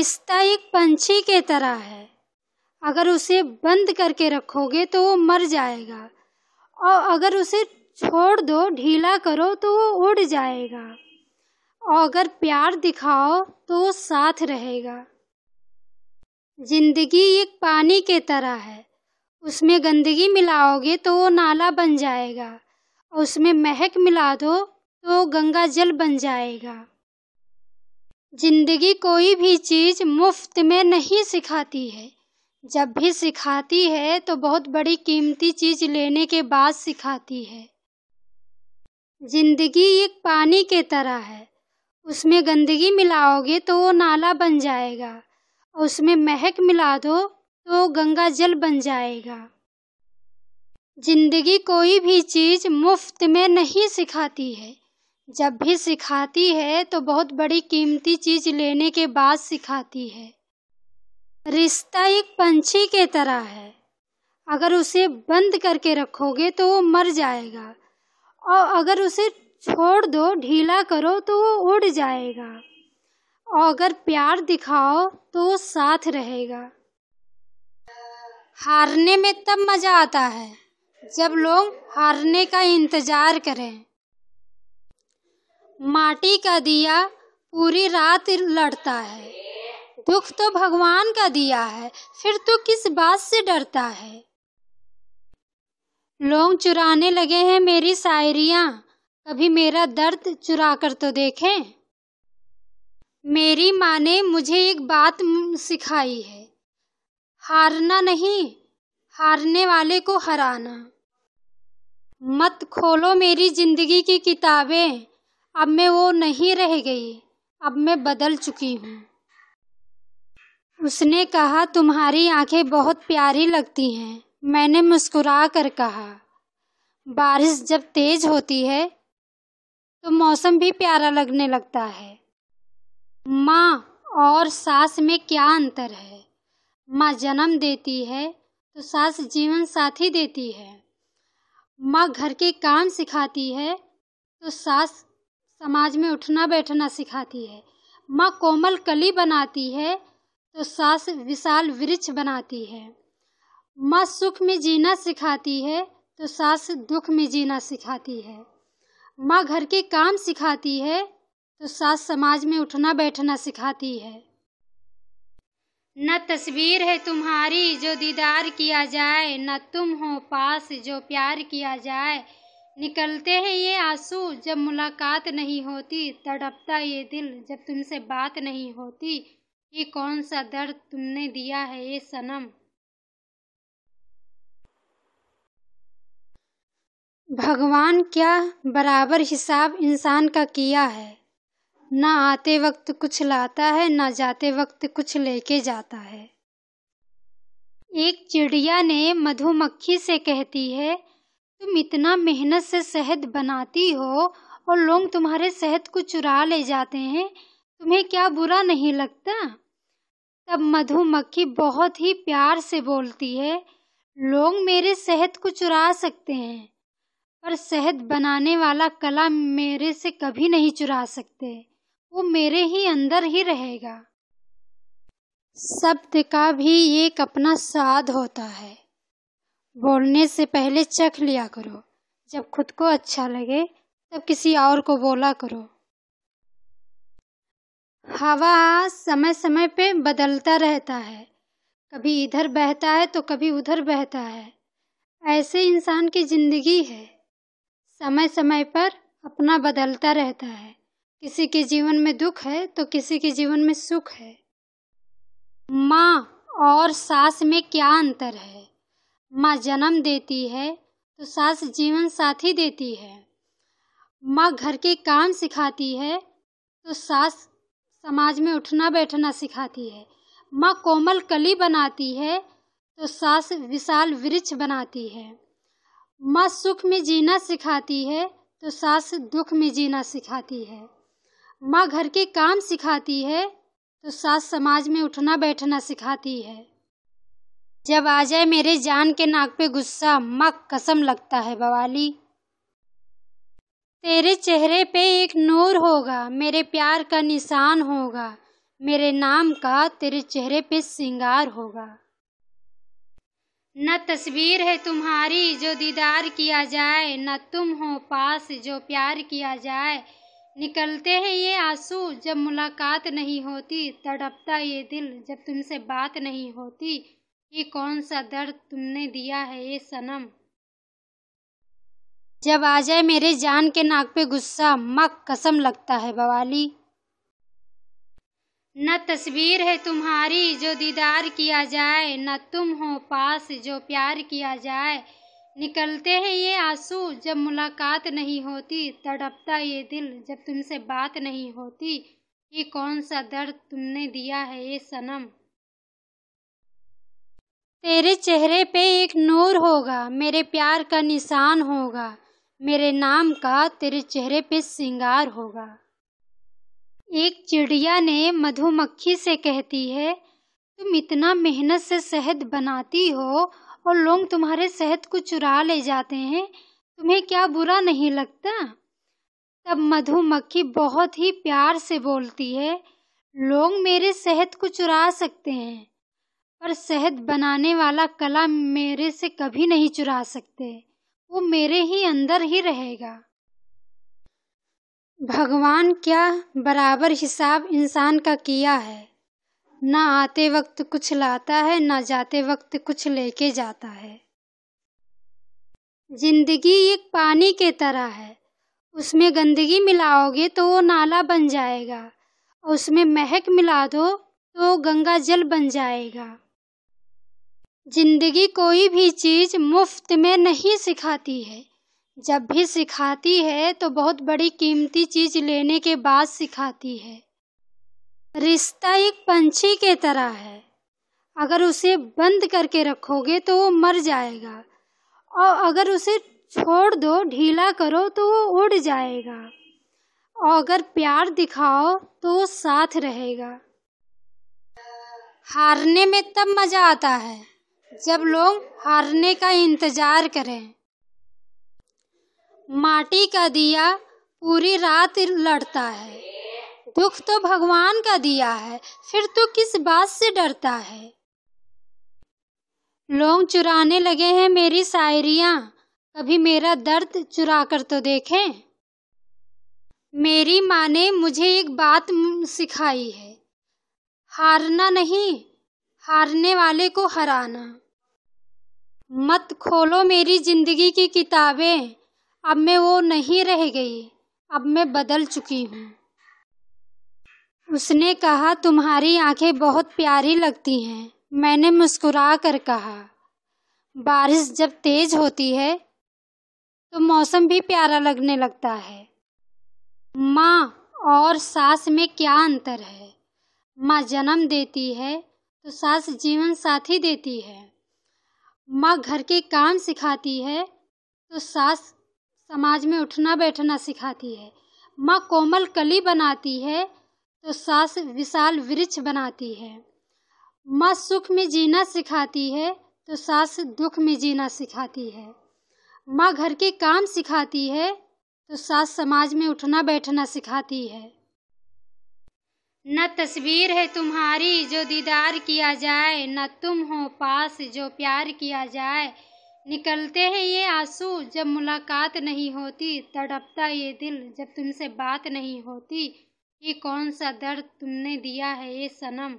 रिश्ता एक पंछी के तरह है अगर उसे बंद करके रखोगे तो वो मर जाएगा और अगर उसे छोड़ दो ढीला करो तो वो उड़ जाएगा और अगर प्यार दिखाओ तो वो साथ रहेगा जिंदगी एक पानी के तरह है उसमें गंदगी मिलाओगे तो वो नाला बन जाएगा और उसमें महक मिला दो तो गंगा जल बन जाएगा जिंदगी कोई भी चीज़ मुफ्त में नहीं सिखाती है जब भी सिखाती है तो बहुत बड़ी कीमती चीज़ लेने के बाद सिखाती है जिंदगी एक पानी के तरह है उसमें गंदगी मिलाओगे तो वो नाला बन जाएगा और उसमें महक मिला दो तो गंगा जल बन जाएगा जिंदगी कोई भी चीज़ मुफ्त में नहीं सिखाती है जब भी सिखाती है तो बहुत बड़ी कीमती चीज लेने के बाद सिखाती है रिश्ता एक पंछी के तरह है अगर उसे बंद करके रखोगे तो वो मर जाएगा और अगर उसे छोड़ दो ढीला करो तो वो उड़ जाएगा और अगर प्यार दिखाओ तो वो साथ रहेगा हारने में तब मज़ा आता है जब लोग हारने का इंतज़ार करें माटी का दिया पूरी रात लड़ता है दुख तो भगवान का दिया है फिर तू तो किस बात से डरता है लोग चुराने लगे हैं मेरी शायरिया कभी मेरा दर्द चुरा कर तो देखें मेरी माँ ने मुझे एक बात सिखाई है हारना नहीं हारने वाले को हराना मत खोलो मेरी जिंदगी की किताबें अब मैं वो नहीं रह गई अब मैं बदल चुकी हूँ उसने कहा तुम्हारी आंखें बहुत प्यारी लगती हैं मैंने मुस्कुरा कर कहा बारिश जब तेज होती है तो मौसम भी प्यारा लगने लगता है माँ और सास में क्या अंतर है माँ जन्म देती है तो सास जीवन साथी देती है माँ घर के काम सिखाती है तो सास समाज में उठना बैठना सिखाती है माँ कोमल कली बनाती है तो सास विशाल वृक्ष बनाती है माँ सुख में जीना सिखाती है तो सास दुख में जीना सिखाती है माँ घर के काम सिखाती है तो सास समाज में उठना बैठना सिखाती है न तस्वीर है तुम्हारी जो दीदार किया जाए न तुम हो पास जो प्यार किया जाए निकलते हैं ये आंसू जब मुलाकात नहीं होती तड़पता ये दिल जब तुमसे बात नहीं होती ये कौन सा दर्द तुमने दिया है ये सनम भगवान क्या बराबर हिसाब इंसान का किया है ना आते वक्त कुछ लाता है ना जाते वक्त कुछ लेके जाता है एक चिड़िया ने मधुमक्खी से कहती है तुम इतना मेहनत से शहद बनाती हो और लोग तुम्हारे शहद को चुरा ले जाते हैं तुम्हें क्या बुरा नहीं लगता तब मधुमक्खी बहुत ही प्यार से बोलती है लोग मेरे शहद को चुरा सकते हैं पर शहद बनाने वाला कला मेरे से कभी नहीं चुरा सकते वो मेरे ही अंदर ही रहेगा शब्द का भी एक अपना स्वाद होता है बोलने से पहले चख लिया करो जब खुद को अच्छा लगे तब किसी और को बोला करो हवा समय समय पे बदलता रहता है कभी इधर बहता है तो कभी उधर बहता है ऐसे इंसान की ज़िंदगी है समय समय पर अपना बदलता रहता है किसी के जीवन में दुख है तो किसी के जीवन में सुख है माँ और सास में क्या अंतर है माँ जन्म देती है तो सास जीवन साथी देती है माँ घर के काम सिखाती है तो सास समाज में उठना बैठना सिखाती है माँ कोमल कली बनाती है तो सास विशाल वृक्ष बनाती है माँ सुख में जीना सिखाती है तो सास दुख में जीना सिखाती है माँ घर के काम सिखाती है तो सास समाज में उठना बैठना सिखाती है जब आ जाए मेरे जान के नाक पे गुस्सा मक कसम लगता है बवाली तेरे चेहरे पे एक नूर होगा मेरे प्यार का निशान होगा मेरे नाम का तेरे चेहरे पे सिंगार होगा न तस्वीर है तुम्हारी जो दीदार किया जाए न तुम हो पास जो प्यार किया जाए निकलते हैं ये आंसू जब मुलाकात नहीं होती तड़पता ये दिल जब तुमसे बात नहीं होती ये कौन सा दर्द तुमने दिया है ये सनम जब आ जाए मेरे जान के नाक पे गुस्सा मक कसम लगता है बवाली न तस्वीर है तुम्हारी जो दीदार किया जाए न तुम हो पास जो प्यार किया जाए निकलते हैं ये आंसू जब मुलाकात नहीं होती तड़पता ये दिल जब तुमसे बात नहीं होती ये कौन सा दर्द तुमने दिया है ये सनम तेरे चेहरे पे एक नूर होगा मेरे प्यार का निशान होगा मेरे नाम का तेरे चेहरे पे सिंगार होगा एक चिड़िया ने मधुमक्खी से कहती है तुम इतना मेहनत से शहद बनाती हो और लोग तुम्हारे शहद को चुरा ले जाते हैं तुम्हें क्या बुरा नहीं लगता तब मधुमक्खी बहुत ही प्यार से बोलती है लोग मेरे शहद को चुरा सकते हैं पर शहद बनाने वाला कला मेरे से कभी नहीं चुरा सकते वो मेरे ही अंदर ही रहेगा भगवान क्या बराबर हिसाब इंसान का किया है ना आते वक्त कुछ लाता है ना जाते वक्त कुछ लेके जाता है जिंदगी एक पानी के तरह है उसमें गंदगी मिलाओगे तो वो नाला बन जाएगा उसमें महक मिला दो तो गंगा जल बन जाएगा जिंदगी कोई भी चीज़ मुफ्त में नहीं सिखाती है जब भी सिखाती है तो बहुत बड़ी कीमती चीज़ लेने के बाद सिखाती है रिश्ता एक पंछी के तरह है अगर उसे बंद करके रखोगे तो वो मर जाएगा और अगर उसे छोड़ दो ढीला करो तो वो उड़ जाएगा और अगर प्यार दिखाओ तो वो साथ रहेगा हारने में तब मज़ा आता है जब लोग हारने का इंतजार करें माटी का दिया पूरी रात लड़ता है दुख तो भगवान का दिया है फिर तू तो किस बात से डरता है लोग चुराने लगे हैं मेरी शायरिया कभी मेरा दर्द चुरा कर तो देखें मेरी माँ ने मुझे एक बात सिखाई है हारना नहीं हारने वाले को हराना मत खोलो मेरी ज़िंदगी की किताबें अब मैं वो नहीं रह गई अब मैं बदल चुकी हूँ उसने कहा तुम्हारी आंखें बहुत प्यारी लगती हैं मैंने मुस्कुरा कर कहा बारिश जब तेज़ होती है तो मौसम भी प्यारा लगने लगता है माँ और सास में क्या अंतर है माँ जन्म देती है तो सास जीवन साथी देती है माँ घर के काम सिखाती है तो सास समाज में उठना बैठना सिखाती है माँ कोमल कली बनाती है तो सास विशाल वृक्ष बनाती है माँ सुख में जीना सिखाती है तो सास दुख में जीना सिखाती है माँ घर के काम सिखाती है तो सास समाज में उठना बैठना सिखाती है न तस्वीर है तुम्हारी जो दीदार किया जाए न तुम हो पास जो प्यार किया जाए निकलते हैं ये आंसू जब मुलाकात नहीं होती तड़पता ये दिल जब तुमसे बात नहीं होती ये कौन सा दर्द तुमने दिया है ये सनम